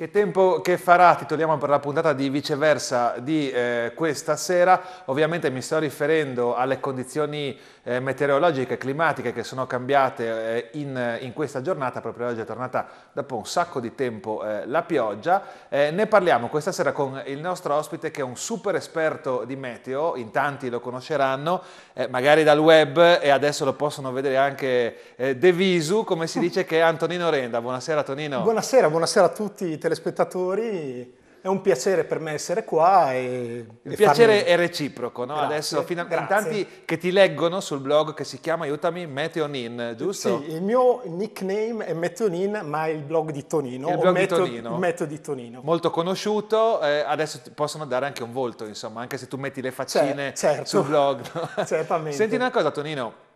Che tempo che farà, titoliamo per la puntata di viceversa di eh, questa sera. Ovviamente mi sto riferendo alle condizioni eh, meteorologiche e climatiche che sono cambiate eh, in, in, questa giornata, proprio oggi è tornata dopo un sacco di tempo eh, la pioggia. Eh, ne parliamo questa sera con il nostro ospite che è un super esperto di meteo, in tanti lo conosceranno, eh, magari dal web e adesso lo possono vedere anche de visu, come si dice, che è Antonino Renda. Buonasera Antonino. Buonasera, buonasera a tutti i telespettatori. È un piacere per me essere qua. E Il piacere farmi... è reciproco, no? Grazie, Adesso, fino a grazie. tanti che ti leggono sul blog che si chiama Aiutami Meteonin, giusto? Sì, il mio nickname è Meteonin, ma è il blog di Tonino. Il blog Meto, di Tonino. Meto di Tonino. Molto conosciuto, eh, adesso possono dare anche un volto, insomma, anche se tu metti le faccine certo. sul blog. No? Certamente. Senti una cosa, Tonino.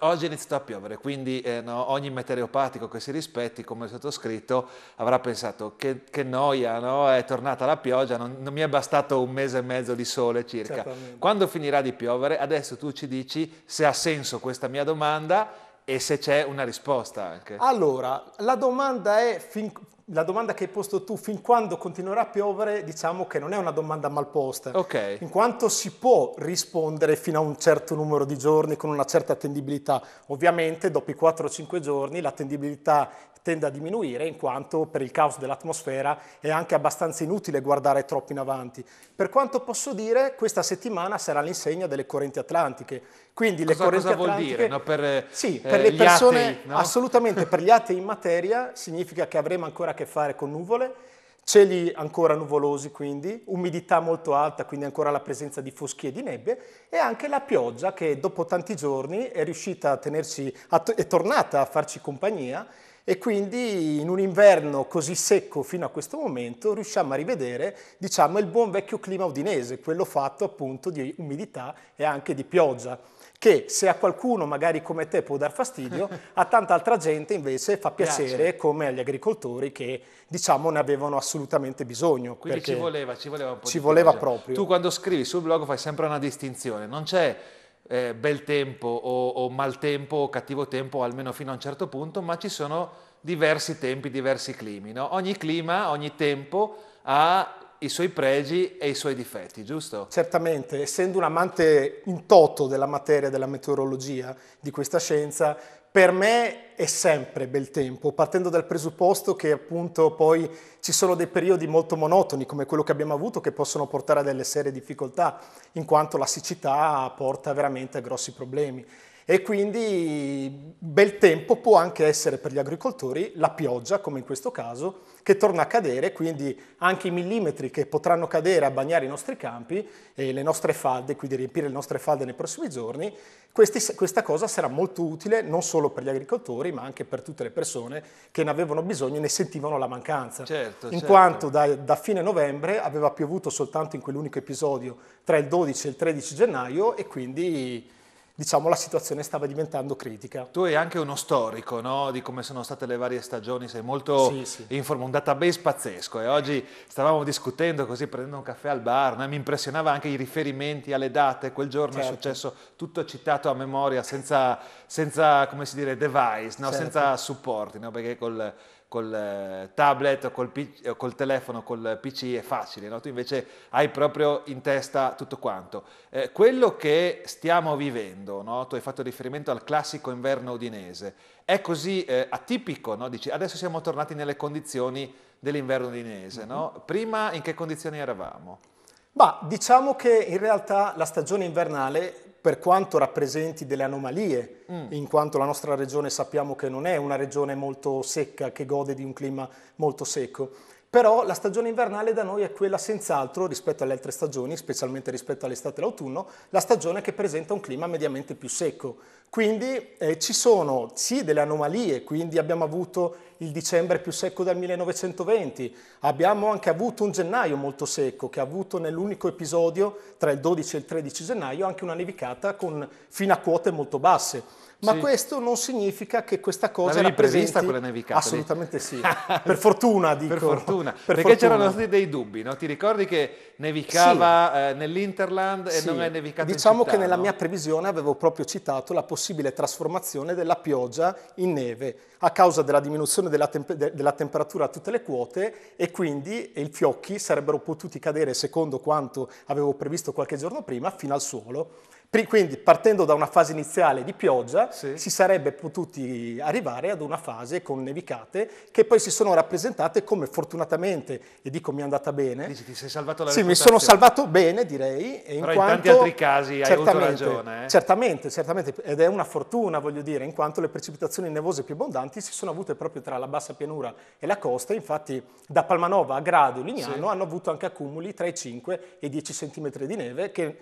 Oggi è iniziato a piovere, quindi eh, no, ogni meteoropatico che si rispetti, come è stato scritto, avrà pensato che, che noia, no? è tornata la pioggia, non, non, mi è bastato un mese e mezzo di sole circa. Certamente. Quando finirà di piovere, adesso tu ci dici se ha senso questa mia domanda e se c'è una risposta anche. Allora, la domanda è fin, la domanda che hai posto tu, fin quando continuerà a piovere, diciamo che non è una domanda mal posta. Ok. In quanto si può rispondere fino a un certo numero di giorni con una certa attendibilità. Ovviamente dopo i 4 5 giorni l'attendibilità tende a diminuire in quanto per il caos dell'atmosfera è anche abbastanza inutile guardare troppo in avanti. Per quanto posso dire, questa settimana sarà l'insegna delle correnti atlantiche. Quindi cosa, le correnti cosa atlantiche... Dire, no? Per, sì, eh, per eh, le persone... Atei, no? Assolutamente, per gli atei in materia significa che avremo ancora a che fare con nuvole, cieli ancora nuvolosi quindi, umidità molto alta, quindi ancora la presenza di foschie e di nebbie e anche la pioggia che dopo tanti giorni è riuscita a tenerci, è tornata a farci compagnia e quindi in un inverno così secco fino a questo momento riusciamo a rivedere diciamo, il buon vecchio clima udinese, quello fatto appunto di umidità e anche di pioggia che se a qualcuno magari come te può dar fastidio, a tanta altra gente invece fa piacere Piace. come agli agricoltori che diciamo ne avevano assolutamente bisogno. Quindi ci voleva, ci voleva un po' Ci voleva proprio. Tu quando scrivi sul blog fai sempre una distinzione, non c'è eh, bel tempo o, o tempo o cattivo tempo, almeno fino a un certo punto, ma ci sono diversi tempi, diversi climi. No? Ogni clima, ogni tempo ha i suoi pregi e i suoi difetti, giusto? Certamente, essendo un amante in toto della materia della meteorologia, di questa scienza, per me è sempre bel tempo, partendo dal presupposto che appunto poi ci sono dei periodi molto monotoni come quello che abbiamo avuto che possono portare a delle serie difficoltà, in quanto la siccità porta veramente a grossi problemi. E quindi bel tempo può anche essere per gli agricoltori la pioggia, come in questo caso, che torna a cadere, quindi anche i millimetri che potranno cadere a bagnare i nostri campi e le nostre falde, quindi riempire le nostre falde nei prossimi giorni, questi, questa cosa sarà molto utile non solo per gli agricoltori ma anche per tutte le persone che ne avevano bisogno e ne sentivano la mancanza. Certo, in certo. quanto da, da fine novembre aveva piovuto soltanto in quell'unico episodio tra il 12 e il 13 gennaio e quindi diciamo, la situazione stava diventando critica. Tu hai anche uno storico no? di come sono state le varie stagioni, sei molto sì, sì. in forma, un database pazzesco e oggi stavamo discutendo così prendendo un caffè al bar, no? mi impressionava anche i riferimenti alle date, quel giorno certo. è successo tutto citato a memoria senza, senza come si dire, device, no? certo. senza supporti, perché col col eh, tablet, col, eh, col telefono, col PC è facile, no? tu invece hai proprio in testa tutto quanto. Eh, quello che stiamo vivendo, no? tu hai fatto riferimento al classico inverno udinese, è così eh, atipico, no? dici adesso siamo tornati nelle condizioni dell'inverno udinese, no? Mm-hmm. prima in che condizioni eravamo? Ma diciamo che in realtà la stagione invernale per quanto rappresenti delle anomalie, mm. in quanto la nostra regione sappiamo che non è una regione molto secca, che gode di un clima molto secco però la stagione invernale da noi è quella senz'altro rispetto alle altre stagioni, specialmente rispetto all'estate e all'autunno, la stagione che presenta un clima mediamente più secco. Quindi eh, ci sono sì delle anomalie, quindi abbiamo avuto il dicembre più secco dal 1920, abbiamo anche avuto un gennaio molto secco che ha avuto nell'unico episodio tra il 12 e il 13 gennaio anche una nevicata con, fino a quote molto basse ma sì. questo non significa che questa cosa era prevista quella nevicata? Assolutamente lì. sì, per fortuna dico. Per fortuna, per perché fortuna. c'erano stati dei dubbi, no? ti ricordi che nevicava sì. eh, nell'Interland e sì. non è nevicato Diciamo città, che no? nella mia previsione avevo proprio citato la possibile trasformazione della pioggia in neve a causa della diminuzione della, temp- de- della temperatura a tutte le quote e quindi i fiocchi sarebbero potuti cadere secondo quanto avevo previsto qualche giorno prima fino al suolo quindi partendo da una fase iniziale di pioggia sì. si sarebbe potuti arrivare ad una fase con nevicate che poi si sono rappresentate come fortunatamente, e dico mi è andata bene. Dici, ti sei salvato la Sì, mi sono salvato bene direi. E in quanto, in tanti altri casi hai avuto ragione. Eh? Certamente, certamente, ed è una fortuna voglio dire, in quanto le precipitazioni nevose più abbondanti si sono avute proprio tra la bassa pianura e la costa, infatti da Palmanova a Grado e Lignano sì. hanno avuto anche accumuli tra i 5 e i 10 cm di neve che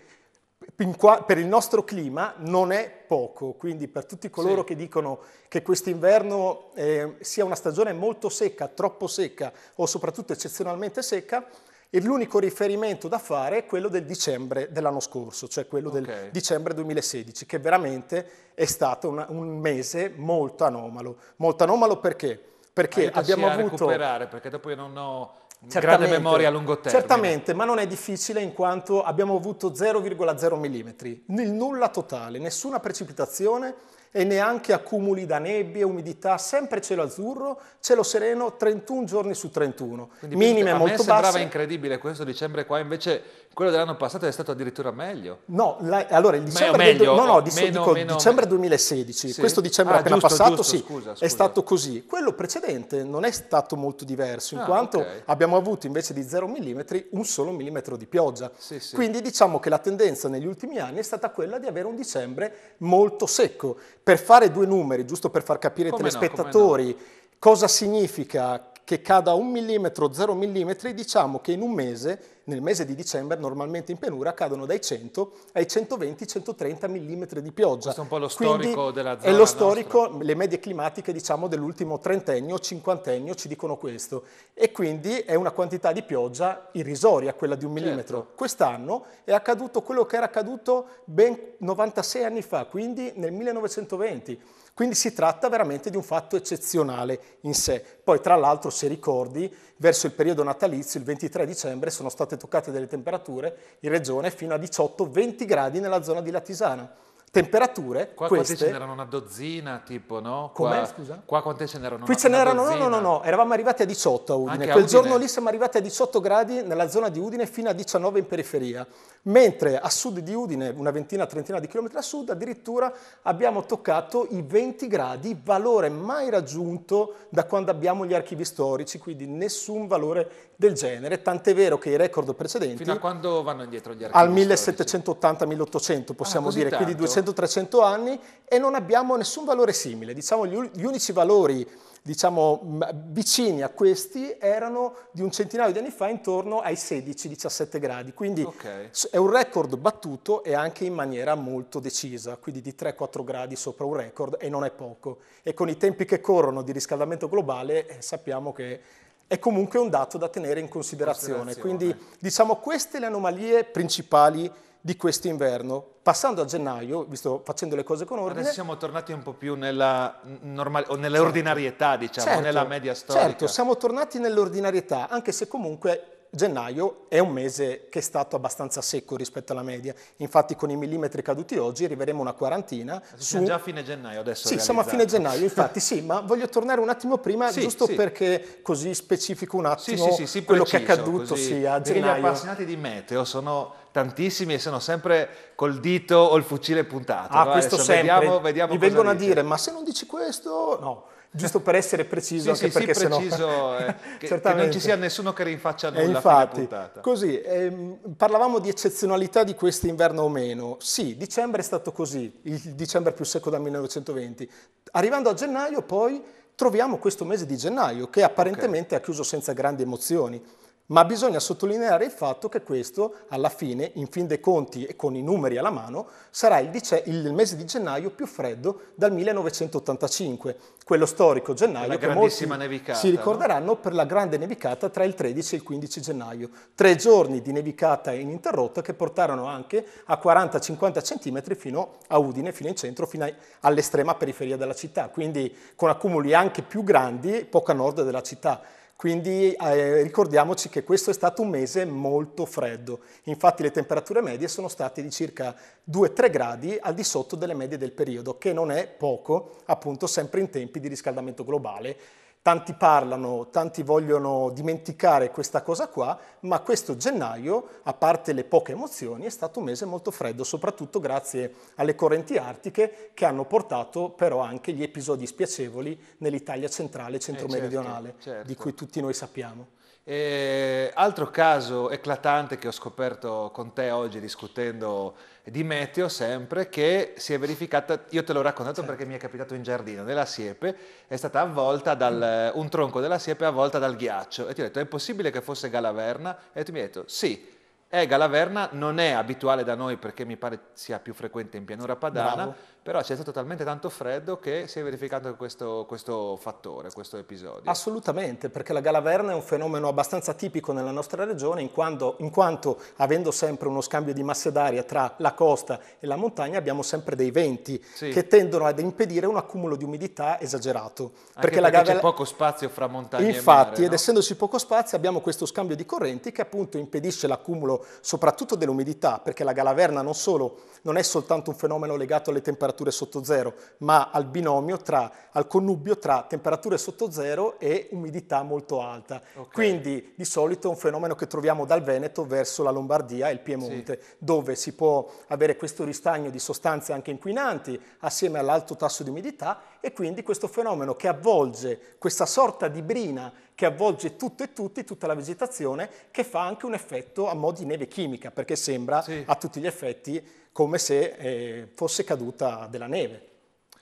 per il nostro clima non è poco, quindi per tutti coloro sì. che dicono che quest'inverno eh, sia una stagione molto secca, troppo secca o soprattutto eccezionalmente secca, l'unico riferimento da fare è quello del dicembre dell'anno scorso, cioè quello okay. del dicembre 2016, che veramente è stato una, un mese molto anomalo. Molto anomalo perché? Perché Aiutaci abbiamo a recuperare, perché dopo io non ho grande memoria a lungo termine. Certamente, ma non è difficile in quanto abbiamo avuto 0,0 mm, il nulla totale, nessuna precipitazione e neanche accumuli da nebbie, umidità, sempre cielo azzurro, cielo sereno 31 giorni su 31. Quindi, Minime a molto basse. sembrava incredibile questo dicembre qua, invece quello dell'anno passato è stato addirittura meglio. No, la, allora il dicembre, meglio, del, no, no, eh, dice, meno, dico, meno, dicembre 2016, sì? questo dicembre ah, appena giusto, passato giusto, sì, scusa, scusa. è stato così. Quello precedente non è stato molto diverso, in ah, quanto okay. abbiamo avuto invece di 0 mm un solo millimetro di pioggia. Sì, sì. Quindi diciamo che la tendenza negli ultimi anni è stata quella di avere un dicembre molto secco per fare due numeri, giusto per far capire ai telespettatori no, no. cosa significa che cada un millimetro, 0 millimetri, diciamo che in un mese, nel mese di dicembre, normalmente in penura, cadono dai 100 ai 120-130 millimetri di pioggia. Questo è un po' lo storico Quindi della zona. È lo storico, nostra. le medie climatiche diciamo dell'ultimo trentennio, cinquantennio ci dicono questo. E quindi è una quantità di pioggia irrisoria quella di un certo. millimetro. Certo. Quest'anno è accaduto quello che era accaduto ben 96 anni fa, quindi nel 1920 quindi si tratta veramente di un fatto eccezionale in sé. Poi tra l'altro, se ricordi, verso il periodo natalizio, il 23 dicembre, sono state toccate delle temperature in regione fino a 18-20 gradi nella zona di Latisana. Temperature qua queste... quante ce n'erano una dozzina, tipo, no? Come, scusa? Qua quante ce n'erano? Qui ce n'erano, no, no, no, no, eravamo arrivati a 18 a Udine. Anche Quel a Udine. giorno lì siamo arrivati a 18 gradi nella zona di Udine fino a 19 in periferia mentre a sud di Udine, una ventina, trentina di chilometri a sud, addirittura abbiamo toccato i 20 gradi, valore mai raggiunto da quando abbiamo gli archivi storici, quindi nessun valore del genere, tant'è vero che i record precedenti... Fino a quando vanno indietro gli archivi Al 1780-1800 ah, possiamo ah, dire, tanto. quindi 200-300 anni e non abbiamo nessun valore simile, diciamo gli unici valori diciamo, vicini a questi erano di un centinaio di anni fa intorno ai 16-17 gradi, quindi okay. è un record battuto e anche in maniera molto decisa, quindi di 3-4 gradi sopra un record e non è poco. E con i tempi che corrono di riscaldamento globale eh, sappiamo che è comunque un dato da tenere in considerazione. considerazione. Quindi diciamo queste le anomalie principali di questo inverno. Passando a gennaio, visto facendo le cose con ordine... Adesso siamo tornati un po' più nella normal- nell'ordinarietà, diciamo, certo, nella media storica. Certo, siamo tornati nell'ordinarietà, anche se comunque gennaio è un mese che è stato abbastanza secco rispetto alla media, infatti con i millimetri caduti oggi arriveremo a una quarantina. su... Siamo già a fine gennaio adesso. Sì, siamo a fine gennaio, infatti sì, ma voglio tornare un attimo prima, sì, giusto sì. perché così specifico un attimo quello preciso, che è accaduto così, a gennaio. Gli appassionati di meteo sono tantissimi e sono sempre col dito o il fucile puntato. Ah, no? Eh, questo sempre. Vediamo, vediamo Mi vengono dite. a dire, ma se non dici questo... No giusto per essere preciso, sì, anche sì, perché sì, sennò... preciso, eh, che, che, non ci sia nessuno che rinfaccia nulla. E infatti, così, eh, parlavamo di eccezionalità di quest'inverno o meno. Sì, dicembre è stato così, il dicembre più secco dal 1920. Arrivando a gennaio poi troviamo questo mese di gennaio che apparentemente okay. ha chiuso senza grandi emozioni ma bisogna sottolineare il fatto che questo, alla fine, in fin dei conti e con i numeri alla mano, sarà il, il mese di gennaio più freddo dal 1985, quello storico gennaio che molti nevicata, si ricorderanno no? per la grande nevicata tra il 13 e il 15 gennaio. Tre giorni di nevicata ininterrotta che portarono anche a 40-50 cm fino a Udine, fino in centro, fino all'estrema periferia della città, quindi con accumuli anche più grandi, poco a nord della città. Quindi eh, ricordiamoci che questo è stato un mese molto freddo, infatti le temperature medie sono state di circa 2-3 gradi al di sotto delle medie del periodo, che non è poco, appunto sempre in tempi di riscaldamento globale Tanti parlano, tanti vogliono dimenticare questa cosa qua, ma questo gennaio, a parte le poche emozioni, è stato un mese molto freddo, soprattutto grazie alle correnti artiche che hanno portato però anche gli episodi spiacevoli nell'Italia centrale e centro-meridionale, eh certo, certo. di cui tutti noi sappiamo. E eh, altro caso eclatante che ho scoperto con te oggi discutendo di meteo sempre, che si è verificata, io te l'ho raccontato certo. perché mi è capitato in giardino, nella siepe, è stata avvolta dal, mm. un tronco della siepe avvolta dal ghiaccio e ti ho detto è possibile che fosse Galaverna? E tu mi hai detto sì, è Galaverna, non è abituale da noi perché mi pare sia più frequente in pianura padana, Bravo però c'è stato talmente tanto freddo che si è verificato questo, questo fattore, questo episodio. Assolutamente, perché la galaverna è un fenomeno abbastanza tipico nella nostra regione, in quanto, in quanto avendo sempre uno scambio di masse d'aria tra la costa e la montagna, abbiamo sempre dei venti sì. che tendono ad impedire un accumulo di umidità esagerato. Anche perché, perché galaverna... c'è poco spazio fra montagna e mare. Infatti, ed no? essendoci poco spazio, abbiamo questo scambio di correnti che appunto impedisce l'accumulo soprattutto dell'umidità, perché la galaverna non solo non è soltanto un fenomeno legato alle temperature, temperature sotto zero, ma al binomio, tra, al connubio tra temperature sotto zero e umidità molto alta. Okay. Quindi di solito è un fenomeno che troviamo dal Veneto verso la Lombardia e il Piemonte, sì. dove si può avere questo ristagno di sostanze anche inquinanti assieme all'alto tasso di umidità e quindi questo fenomeno che avvolge questa sorta di brina che avvolge tutto e tutti, tutta la vegetazione, che fa anche un effetto a mo' di neve chimica, perché sembra sì. a tutti gli effetti come se eh, fosse caduta della neve.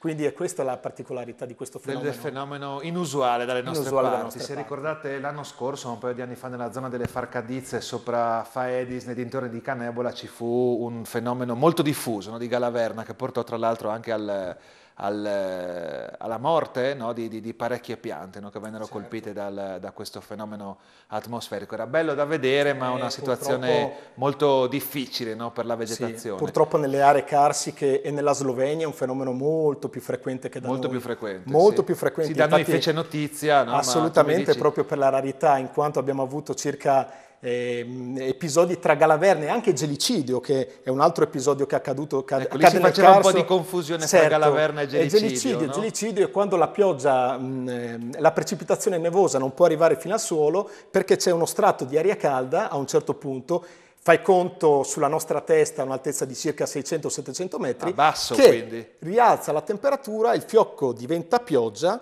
Quindi è questa la particolarità di questo fenomeno. Del fenomeno inusuale dalle nostre inusuale parti. Nostre Se parti. ricordate l'anno scorso, un paio di anni fa, nella zona delle Farcadizze, sopra Faedis, nei dintorni di Canebola, ci fu un fenomeno molto diffuso no, di Galaverna, che portò tra l'altro anche al, al, eh, alla morte no, di, di, di, parecchie piante no, che vennero certo. colpite dal, da questo fenomeno atmosferico. Era bello da vedere, ma eh, una situazione molto difficile no, per la vegetazione. Sì, purtroppo nelle aree carsiche e nella Slovenia è un fenomeno molto più frequente che da molto noi. Più frequente, molto sì. più frequente. Sì, da Infatti, noi fece notizia. assolutamente, dici... proprio per la rarità, in quanto abbiamo avuto circa eh, episodi tra Galaverne e anche Gelicidio, che è un altro episodio che è accaduto. Che ecco, accade lì faceva Carso. un po' di confusione certo, tra Galaverna e Gelicidio. Gelicidio, no? Gelicidio è quando la pioggia, mh, mm, ehm, la precipitazione nevosa non può arrivare fino al suolo perché c'è uno strato di aria calda a un certo punto fai conto sulla nostra testa a un'altezza di circa 600-700 metri, a ah, basso, che quindi. rialza la temperatura, il fiocco diventa pioggia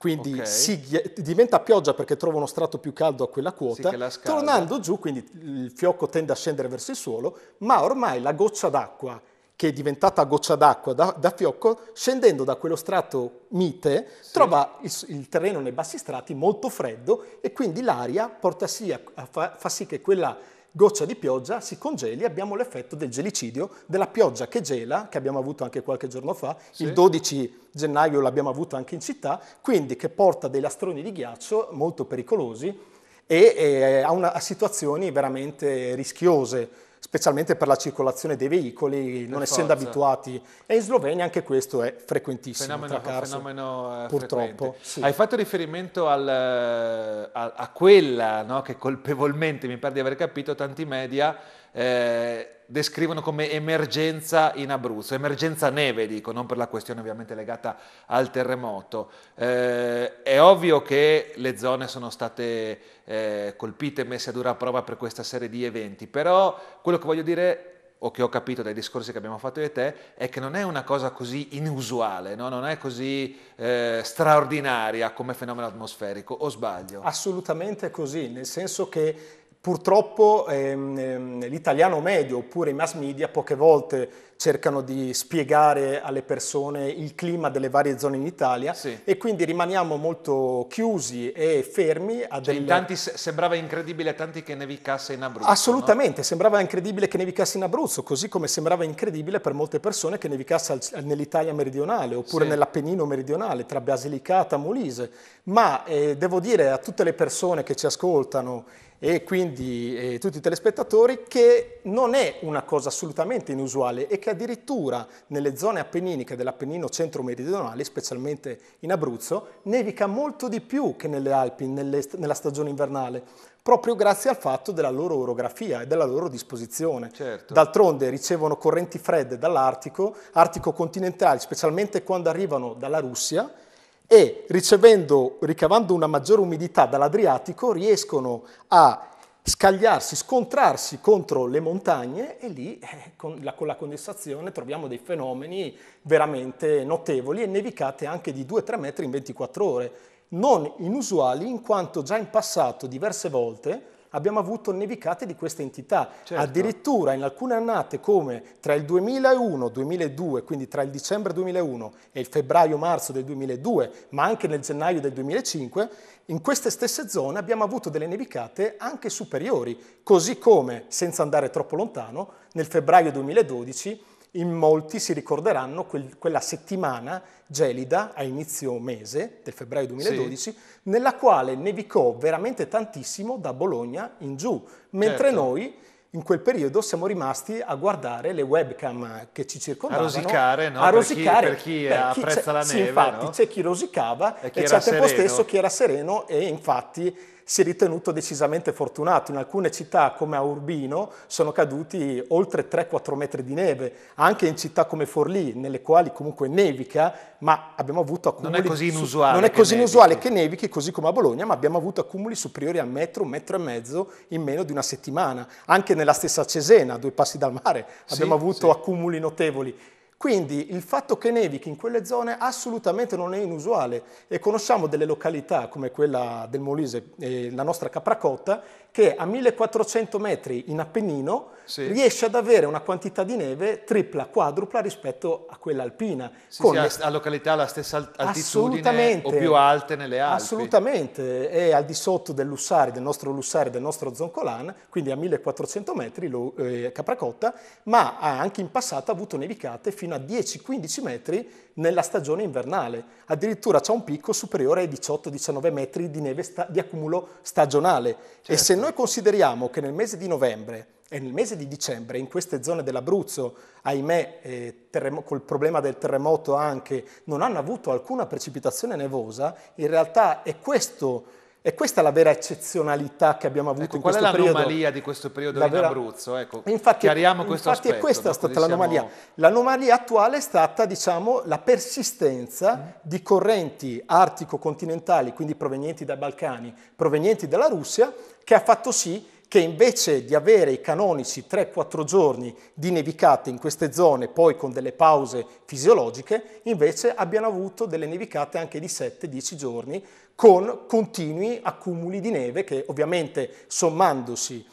quindi okay. si, diventa pioggia perché trova uno strato più caldo a quella quota, sì, tornando giù, quindi il fiocco tende a scendere verso il suolo, ma ormai la goccia d'acqua che è diventata goccia d'acqua da, da fiocco, scendendo da quello strato mite, sì. trova il, il, terreno nei bassi strati molto freddo e quindi l'aria porta sì a, a fa, fa sì che quella goccia di pioggia, si congeli, e abbiamo l'effetto del gelicidio, della pioggia che gela, che abbiamo avuto anche qualche giorno fa, sì. il 12 gennaio l'abbiamo avuto anche in città, quindi che porta dei lastroni di ghiaccio molto pericolosi e, e eh, a, una, a situazioni veramente rischiose specialmente per la circolazione dei veicoli, per non forza. essendo abituati. E in Slovenia anche questo è frequentissimo. Fenomeno, tracarsi, fenomeno eh, purtroppo. Sì. Hai fatto riferimento al, eh, a, a, quella no, che colpevolmente, mi pare di aver capito, tanti media... Eh, descrivono come emergenza in Abruzzo, emergenza neve dico, non per la questione ovviamente legata al terremoto. Eh, è ovvio che le zone sono state eh, colpite, messe a dura prova per questa serie di eventi, però quello che voglio dire o che ho capito dai discorsi che abbiamo fatto io e te, è che non è una cosa così inusuale, no? non è così eh, straordinaria come fenomeno atmosferico, o sbaglio? Assolutamente così, nel senso che Purtroppo ehm, ehm, l'italiano medio oppure i mass media poche volte cercano di spiegare alle persone il clima delle varie zone in Italia sì. e quindi rimaniamo molto chiusi e fermi. A cioè, delle... tanti, sembrava incredibile a tanti che nevicasse in Abruzzo. Assolutamente, no? sembrava incredibile che nevicasse in Abruzzo, così come sembrava incredibile per molte persone che nevicasse al, nell'Italia meridionale oppure sì. nell'Appennino meridionale tra Basilicata e Molise. Ma eh, devo dire a tutte le persone che ci ascoltano e quindi eh, tutti i telespettatori che non è una cosa assolutamente inusuale e che addirittura nelle zone appenniniche dell'Appennino centro-meridionale, specialmente in Abruzzo, nevica molto di più che nelle Alpi nelle, nella stagione invernale proprio grazie al fatto della loro orografia e della loro disposizione. Certo. D'altronde ricevono correnti fredde dall'Artico, Artico continentali, specialmente quando arrivano dalla Russia, e ricevendo, ricavando una maggiore umidità dall'Adriatico riescono a scagliarsi, scontrarsi contro le montagne e lì eh, con, la, con la condensazione troviamo dei fenomeni veramente notevoli e nevicate anche di 2-3 metri in 24 ore, non inusuali in quanto già in passato diverse volte abbiamo avuto nevicate di questa entità. Certo. Addirittura in alcune annate come tra il 2001 2002, quindi tra il dicembre 2001 e il febbraio-marzo del 2002, ma anche nel gennaio del 2005, in queste stesse zone abbiamo avuto delle nevicate anche superiori, così come, senza andare troppo lontano, nel febbraio 2012 in molti si ricorderanno quel, quella settimana gelida a inizio mese del febbraio 2012, sì. nella quale nevicò veramente tantissimo da Bologna in giù, mentre certo. noi in quel periodo siamo rimasti a guardare le webcam che ci circondavano. A rosicare, no? A rosicare. Per chi, per chi Beh, apprezza chi la neve. Sì, infatti, no? c'è chi rosicava e, chi e c'è al tempo stesso chi era sereno e infatti si è ritenuto decisamente fortunato. In alcune città come a Urbino sono caduti oltre 3-4 metri di neve, anche in città come Forlì, nelle quali comunque nevica, ma abbiamo avuto accumuli... Non è così inusuale. Su, non è così che inusuale nevichi. che nevichi, così come a Bologna, ma abbiamo avuto accumuli superiori a metro, un metro e mezzo in meno di una settimana. Anche nella stessa Cesena, a due passi dal mare, abbiamo sì, avuto sì. accumuli notevoli. Quindi il fatto che nevichi in quelle zone assolutamente non è inusuale e conosciamo delle località come quella del Molise, eh, la nostra Capracotta, che a 1400 metri in Appennino sì. riesce ad avere una quantità di neve tripla, quadrupla rispetto a quella alpina. Sì, con sì, le... a località alla stessa altitudine o più alte nelle Alpi. Assolutamente, è al di sotto del Lussari, del nostro Lussari, del nostro Zoncolan, quindi a 1400 metri lo, eh, Capracotta, ma ha anche in passato avuto nevicate fino fino a 10-15 metri nella stagione invernale. Addirittura c'è un picco superiore ai 18-19 metri di neve sta- di accumulo stagionale. Certo. E se certo. noi consideriamo che nel mese di novembre e nel mese di dicembre, in queste zone dell'Abruzzo, ahimè, eh, terremo- col problema del terremoto anche, non hanno avuto alcuna precipitazione nevosa, in realtà è questo e questa è la vera eccezionalità che abbiamo ecco, avuto ecco, in questo periodo. Qual è l'anomalia di questo periodo la vera... in Abruzzo? Ecco, infatti, chiariamo questo infatti aspetto. Infatti questa è stata diciamo l'anomalia. Siamo... L'anomalia attuale è stata, diciamo, la persistenza mm. di correnti artico-continentali, quindi provenienti dai Balcani, provenienti dalla Russia, che ha fatto sì che invece di avere i canonici 3-4 giorni di nevicate in queste zone, poi con delle pause fisiologiche, invece abbiano avuto delle nevicate anche di 7-10 giorni, con continui accumuli di neve che ovviamente sommandosi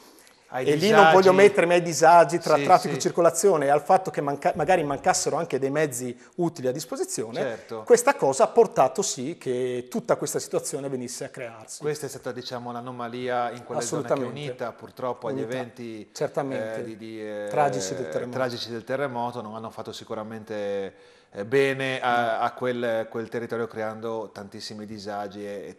ai e disagi. lì non voglio mettermi ai disagi tra sì, traffico sì. e circolazione e al fatto che manca- magari mancassero anche dei mezzi utili a disposizione, certo. questa cosa ha portato sì che tutta questa situazione venisse a crearsi. Questa è stata diciamo un'anomalia in quella zona che è unita purtroppo unita. agli eventi eh, di, di, eh, tragici, del tragici, del terremoto, non hanno fatto sicuramente eh, bene a, a quel, quel, territorio creando tantissimi disagi e, e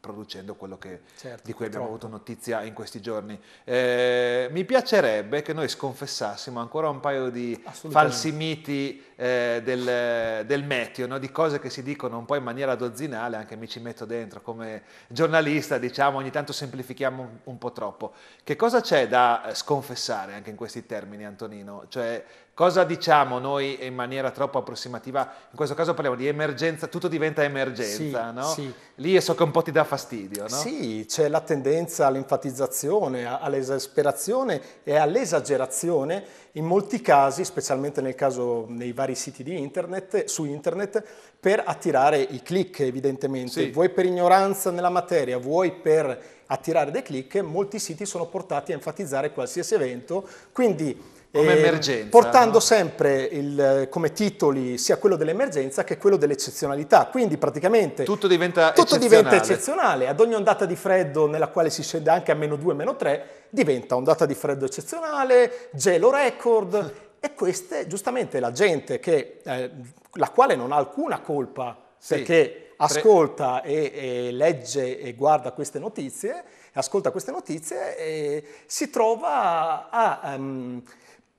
producendo quello che, certo, di cui abbiamo troppo. avuto notizia in questi giorni. Eh, mi piacerebbe che noi sconfessassimo ancora un paio di falsi miti eh, del, del, meteo, no? di cose che si dicono un po' in maniera dozzinale, anche mi ci metto dentro come giornalista, diciamo ogni tanto semplifichiamo un, un po' troppo. Che cosa c'è da eh, sconfessare anche in questi termini, Antonino? Cioè Cosa diciamo noi in maniera troppo approssimativa? In questo caso parliamo di emergenza, tutto diventa emergenza, sì, no? Sì. Lì so che un po' ti dà fastidio, no? Sì, c'è la tendenza all'enfatizzazione, all'esasperazione e all'esagerazione. In molti casi, specialmente nel caso nei vari siti di internet, su internet, per attirare i click evidentemente. Sì. Vuoi per ignoranza nella materia, vuoi per attirare dei click, molti siti sono portati a enfatizzare qualsiasi evento. Quindi come ehm, emergenza, portando no? sempre il, eh, come titoli sia quello dell'emergenza che quello dell'eccezionalità. Quindi praticamente tutto, diventa, tutto eccezionale. diventa eccezionale. Ad ogni ondata di freddo nella quale si scende anche a meno 2, meno 3, diventa ondata di freddo eccezionale, gelo record. e queste, giustamente, la gente che, eh, la quale non ha alcuna colpa sì. perché ascolta e, e, legge e guarda queste notizie, ascolta queste notizie e si trova a um,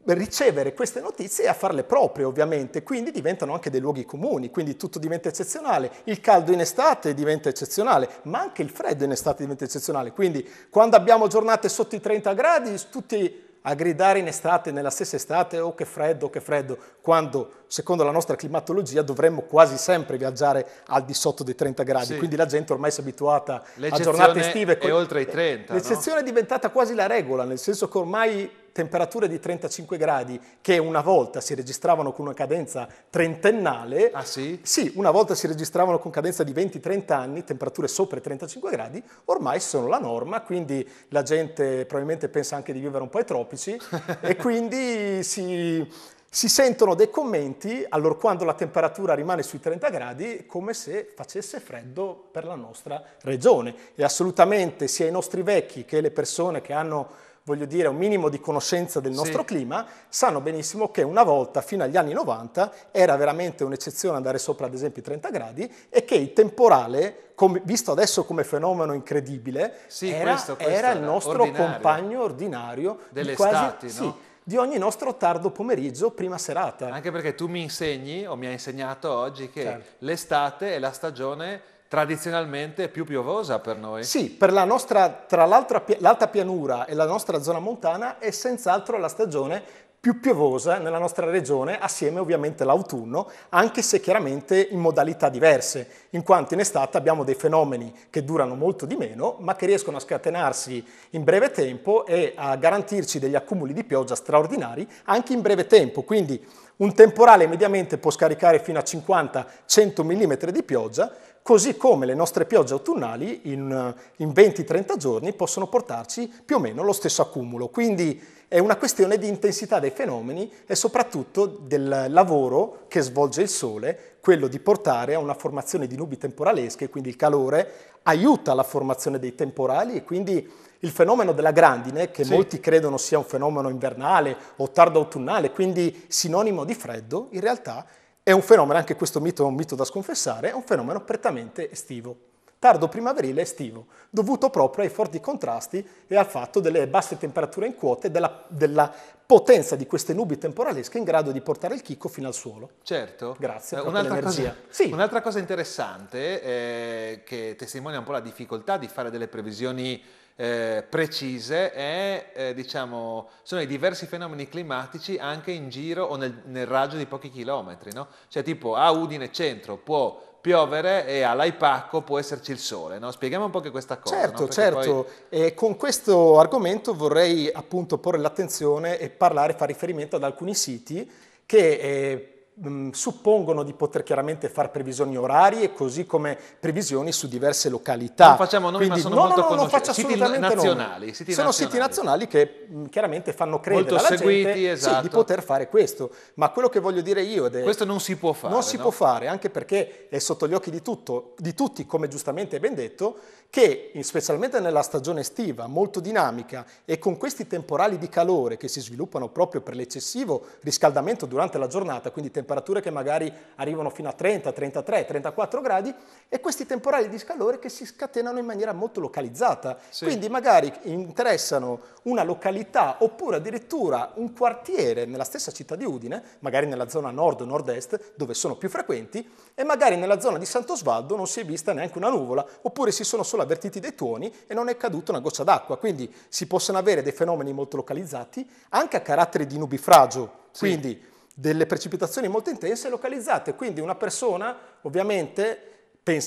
ricevere queste notizie e a farle proprie ovviamente, quindi diventano anche dei luoghi comuni, quindi tutto diventa eccezionale, il caldo in estate diventa eccezionale, ma anche il freddo in estate diventa eccezionale, quindi quando abbiamo giornate sotto i 30 gradi tutti a gridare in estate, nella stessa estate, oh che freddo, che freddo, quando secondo la nostra climatologia dovremmo quasi sempre viaggiare al di sotto dei 30 gradi, sì. quindi la gente ormai si è abituata a giornate estive. E oltre i 30. L'eccezione no? è diventata quasi la regola, nel senso che ormai temperature di 35 gradi che una volta si registravano con una cadenza trentennale. Ah sì? Sì, una volta si registravano con cadenza di 20-30 anni, temperature sopra i 35 gradi, ormai sono la norma, quindi la gente probabilmente pensa anche di vivere un po' ai tropici e quindi si si sentono dei commenti, allora quando la temperatura rimane sui 30 gradi, come se facesse freddo per la nostra regione. E assolutamente sia i nostri vecchi che le persone che hanno voglio dire, un minimo di conoscenza del nostro sì. clima, sanno benissimo che una volta, fino agli anni 90, era veramente un'eccezione andare sopra ad esempio i 30 gradi e che il temporale, com- visto adesso come fenomeno incredibile, sì, era, questo, questo era, il nostro ordinario. compagno ordinario delle quasi, no? sì, di ogni nostro tardo pomeriggio, prima serata. Anche perché tu mi insegni o mi hai insegnato oggi che certo. l'estate è la stagione tradizionalmente è più piovosa per noi. Sì, per la nostra, tra l'alta pianura e la nostra zona montana è senz'altro la stagione più piovosa nella nostra regione, assieme ovviamente all'autunno, anche se chiaramente in modalità diverse, in quanto in estate abbiamo dei fenomeni che durano molto di meno, ma che riescono a scatenarsi in breve tempo e a garantirci degli accumuli di pioggia straordinari anche in breve tempo. Quindi un temporale mediamente può scaricare fino a 50-100 mm di pioggia, così come le nostre piogge autunnali in, eh, in 20-30 giorni possono portarci più o meno lo stesso accumulo. Quindi è una questione di intensità dei fenomeni e soprattutto del lavoro che svolge il Sole, quello di portare a una formazione di nubi temporalesche, quindi il calore aiuta la formazione dei temporali e quindi il fenomeno della grandine, che sì. molti credono sia un fenomeno invernale o tardo autunnale, quindi sinonimo di freddo, in realtà è un fenomeno, anche questo mito è un mito da sconfessare, è un fenomeno prettamente estivo tardo primaverile estivo, dovuto proprio ai forti contrasti e al fatto delle basse temperature in quote e della, della, potenza di queste nubi temporalesche in grado di portare il chicco fino al suolo. Certo. Grazie eh, un'altra cosa, sì. un'altra cosa interessante eh, che testimonia un po' la difficoltà di fare delle previsioni eh, precise è, eh, diciamo, sono i diversi fenomeni climatici anche in giro o nel, nel raggio di pochi chilometri, no? Cioè tipo a Udine centro può piovere e all'Aipacco può esserci il sole. No? Spieghiamo un po' che questa cosa. Certo, no? certo. Poi... Eh, con questo argomento vorrei appunto porre l'attenzione e parlare, fare riferimento ad alcuni siti che eh, Mm, suppongono di poter chiaramente fare previsioni orarie, così come previsioni su diverse località. Non facciamo noi, Quindi, ma sono no, molto no, No, non siti nazionali, siti sono siti nazionali che mh, mm, chiaramente fanno credere molto alla seguiti, gente esatto. sì, di esatto. poter fare questo. Ma quello che voglio dire io... È, questo non si può fare. Non si no? può fare, anche perché è sotto gli occhi di, tutto, di tutti, come giustamente è ben detto, che specialmente nella stagione estiva, molto dinamica, e con questi temporali di calore che si sviluppano proprio per l'eccessivo riscaldamento durante la giornata, quindi temporali temperature che magari arrivano fino a 30, 33, 34 gradi e questi temporali di scalore che si scatenano in maniera molto localizzata. Sì. Quindi magari interessano una località oppure addirittura un quartiere nella stessa città di Udine, magari nella zona nord o nord-est dove sono più frequenti e magari nella zona di Sant'Osvaldo non si è vista neanche una nuvola oppure si sono solo avvertiti dei tuoni e non è caduta una goccia d'acqua. Quindi si possono avere dei fenomeni molto localizzati anche a carattere di nubifragio. Sì. Quindi delle precipitazioni molto intense localizzate, quindi una persona ovviamente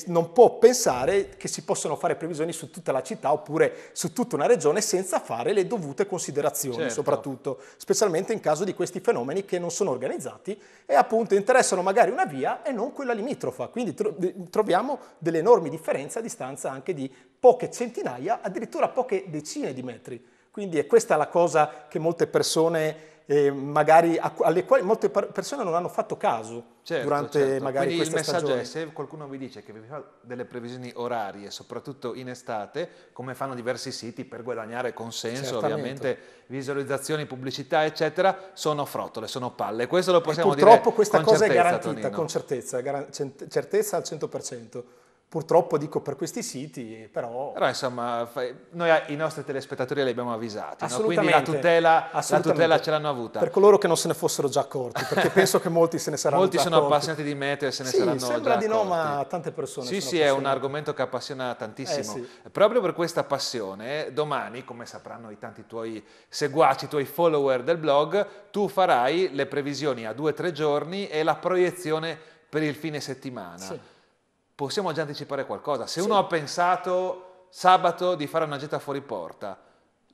non può pensare che si possano fare previsioni su tutta la città oppure su tutta una regione senza fare le dovute considerazioni, certo. soprattutto, specialmente in caso di questi fenomeni che non sono organizzati e appunto interessano magari una via e non quella limitrofa. Quindi tro- troviamo delle enormi differenze a distanza anche di poche centinaia, addirittura poche decine di metri. Quindi è questa la cosa che molte persone eh, magari a, alle quali molte persone non hanno fatto caso certo, durante certo. magari Quindi questa il messaggio stagione. è se qualcuno vi dice che vi fa delle previsioni orarie, soprattutto in estate, come fanno diversi siti per guadagnare consenso, Certamente. ovviamente visualizzazioni, pubblicità, eccetera, sono frottole, sono palle. Questo lo possiamo e purtroppo dire. Purtroppo questa cosa è garantita Tonino. con certezza, gar- certezza al 100%. Purtroppo dico per questi siti, però... Però insomma, noi i nostri telespettatori li abbiamo avvisati, no? quindi la tutela, la tutela, ce l'hanno avuta. Per coloro che non se ne fossero già accorti, perché penso che molti se ne saranno molti già accorti. Molti sono appassionati di meteo e se ne sì, saranno già accorti. sembra di no, ma tante persone Sì, sì, è un argomento che appassiona eh, tantissimo. Eh, sì. Proprio per questa passione, domani, come sapranno i tanti tuoi seguaci, i tuoi follower del blog, tu farai le previsioni a due o tre giorni e la proiezione per il fine settimana. Sì possiamo già anticipare qualcosa. Se sì. uno ha pensato sabato di fare una gita fuori porta,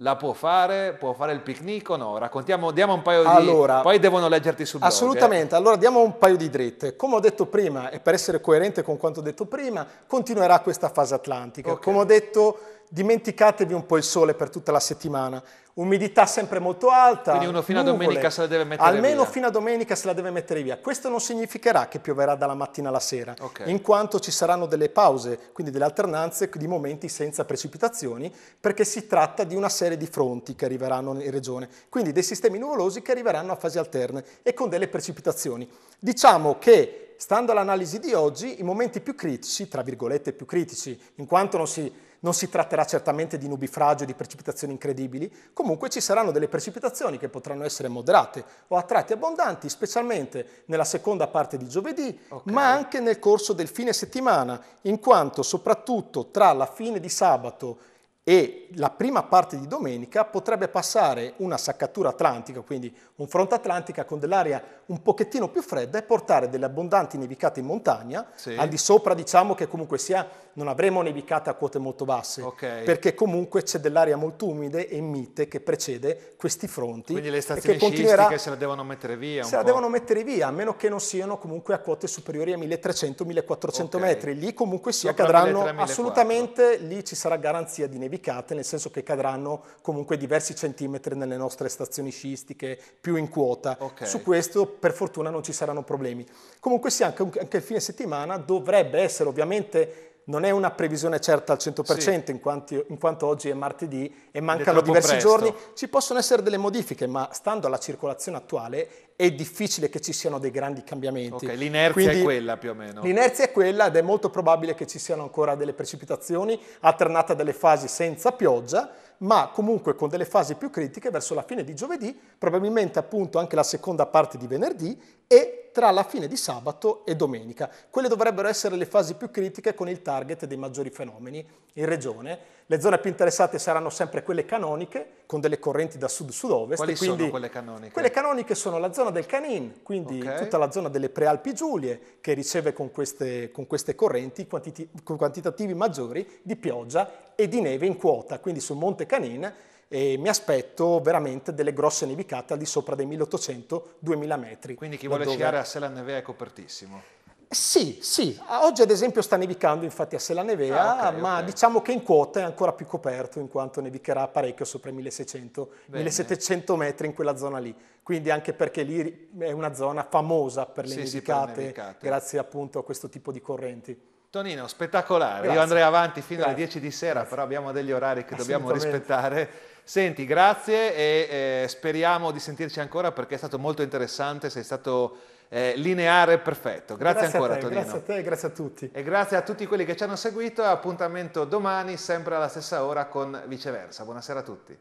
la può fare, può fare il picnic o no? Raccontiamo, diamo un paio di... Allora, poi devono leggerti sul blog. Eh. Assolutamente, eh. allora diamo un paio di dritte. Come ho detto prima, e per essere coerente con quanto detto prima, continuerà questa fase atlantica. Okay. Come ho detto dimenticatevi un po' il sole per tutta la settimana, umidità sempre molto alta. Quindi uno fino nuvole, a domenica se la deve mettere almeno via. Almeno fino a domenica se la deve mettere via. Questo non significherà che pioverà dalla mattina alla sera, okay. in quanto ci saranno delle pause, quindi delle alternanze di momenti senza precipitazioni, perché si tratta di una serie di fronti che arriveranno in regione, quindi dei sistemi nuvolosi che arriveranno a fasi alterne e con delle precipitazioni. Diciamo che stando all'analisi di oggi, i momenti più critici, tra virgolette più critici, in quanto non si non si tratterà certamente di nubifragio e di precipitazioni incredibili, comunque ci saranno delle precipitazioni che potranno essere moderate o a tratti abbondanti, specialmente nella seconda parte di giovedì, okay. ma anche nel corso del fine settimana, in quanto soprattutto tra la fine di sabato e la prima parte di domenica potrebbe passare una saccatura atlantica, quindi un fronte atlantica con dell'aria un pochettino più fredda e portare delle abbondanti nevicate in montagna, sì. al di sopra diciamo che comunque sia non avremo nevicate a quote molto basse, okay. perché comunque c'è dell'aria molto umide e mite che precede questi fronti. Quindi le stazioni sciistiche se la devono mettere via? se po'. la devono mettere via, a meno che non siano comunque a quote superiori a 1300-1400 okay. metri, lì comunque sia cadranno assolutamente, lì ci sarà garanzia di nevicate delicate, nel senso che cadranno comunque diversi centimetri nelle nostre stazioni sciistiche più in quota. Okay. Su questo per fortuna non ci saranno problemi. Comunque sì, anche, anche il fine settimana dovrebbe essere ovviamente non è una previsione certa al 100% sì. in, quanti, in, quanto oggi è martedì e mancano diversi presto. giorni, ci possono essere delle modifiche, ma stando alla circolazione attuale è difficile che ci siano dei grandi cambiamenti. Okay, l'inerzia Quindi, è quella più o meno. L'inerzia è quella ed è molto probabile che ci siano ancora delle precipitazioni alternate a delle fasi senza pioggia ma comunque con delle fasi più critiche verso la fine di giovedì, probabilmente appunto anche la seconda parte di venerdì e tra la fine di sabato e domenica. Quelle dovrebbero essere le fasi più critiche con il target dei maggiori fenomeni in regione. Le zone più interessate saranno sempre quelle canoniche, con delle correnti da sud-sud-ovest. Quali sono quelle canoniche? Quelle canoniche sono la zona del Canin, quindi okay. tutta la zona delle Prealpi Giulie, che riceve con queste, con queste correnti quantitativi maggiori di pioggia e di neve in quota, quindi sul Monte Canin e mi aspetto veramente delle grosse nevicate al di sopra dei 1800-2000 metri. Quindi chi vuole dove... sciare a Sella Nevea è copertissimo. Sì, sì, oggi ad esempio sta nevicando infatti a Sella Nevea, ah, ah, okay, ma okay. diciamo che in quota è ancora più coperto in quanto nevicherà parecchio sopra i 1600-1700 metri in quella zona lì, quindi anche perché lì è una zona famosa per le sì, nevicate, sì, per nevicate, grazie appunto a questo tipo di correnti. Tonino, spettacolare. Grazie. Io andrei avanti fino grazie. alle 10 di sera, grazie. però abbiamo degli orari che eh dobbiamo rispettare. Senti, grazie e eh, speriamo di sentirci ancora perché è stato molto interessante, sei stato eh, lineare perfetto. Grazie, ancora a te, Tonino. Grazie a te e grazie a tutti. E grazie a tutti quelli che ci hanno seguito. Appuntamento domani, sempre alla stessa ora con Viceversa. Buonasera a tutti.